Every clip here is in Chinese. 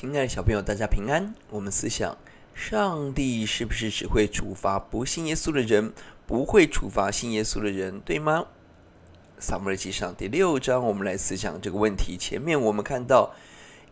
亲爱的小朋友，大家平安。我们思想，上帝是不是只会处罚不信耶稣的人，不会处罚信耶稣的人，对吗？撒母耳记上第六章，我们来思想这个问题。前面我们看到，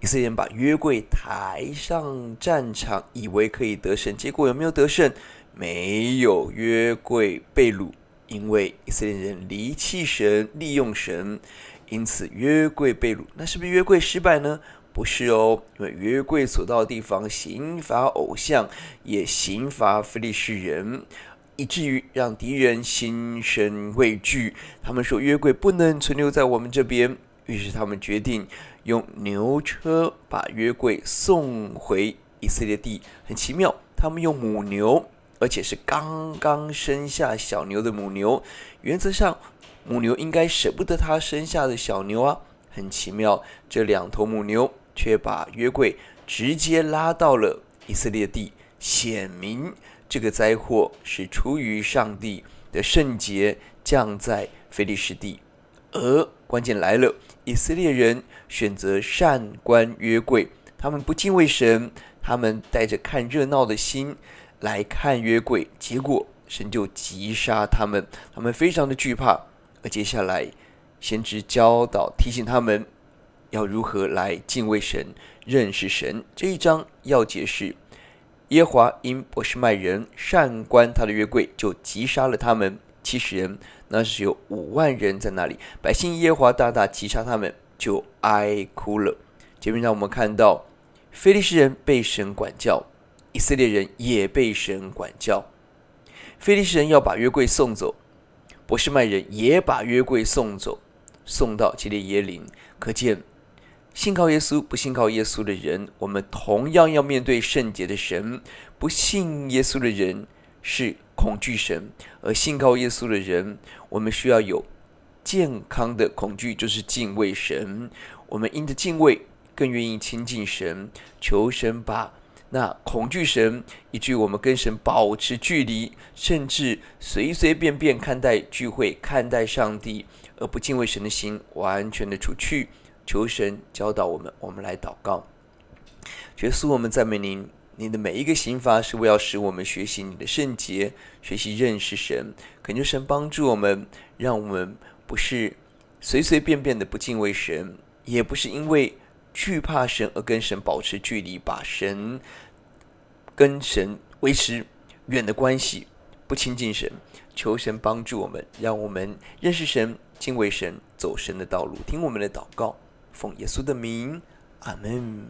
以色列人把约柜抬上战场，以为可以得胜，结果有没有得胜？没有，约柜被掳，因为以色列人离弃神，利用神。因此，约柜被掳，那是不是约柜失败呢？不是哦，因为约柜所到的地方，刑罚偶像，也刑罚非利士人，以至于让敌人心生畏惧。他们说约柜不能存留在我们这边，于是他们决定用牛车把约柜送回以色列地。很奇妙，他们用母牛，而且是刚刚生下小牛的母牛。原则上。母牛应该舍不得它生下的小牛啊，很奇妙，这两头母牛却把约柜直接拉到了以色列地，显明这个灾祸是出于上帝的圣洁降在菲利士地。而关键来了，以色列人选择善观约柜，他们不敬畏神，他们带着看热闹的心来看约柜，结果神就击杀他们，他们非常的惧怕。接下来，先知教导提醒他们要如何来敬畏神、认识神。这一章要解释：耶华因波士卖人、善观他的约柜，就击杀了他们七十人。那是有五万人在那里，百姓耶华大大击杀他们，就哀哭了。前面让我们看到，非利士人被神管教，以色列人也被神管教。非利士人要把约柜送走。不士麦人也把约柜送走，送到基列耶林。可见，信靠耶稣、不信靠耶稣的人，我们同样要面对圣洁的神。不信耶稣的人是恐惧神，而信靠耶稣的人，我们需要有健康的恐惧，就是敬畏神。我们因着敬畏，更愿意亲近神，求神把。那恐惧神，以至于我们跟神保持距离，甚至随随便便看待聚会、看待上帝，而不敬畏神的心，完全的除去。求神教导我们，我们来祷告。耶稣，我们赞美您，您的每一个刑罚是为要使我们学习你的圣洁，学习认识神。恳求神帮助我们，让我们不是随随便便的不敬畏神，也不是因为。惧怕神而跟神保持距离，把神跟神维持远的关系，不亲近神，求神帮助我们，让我们认识神、敬畏神、走神的道路，听我们的祷告，奉耶稣的名，阿门。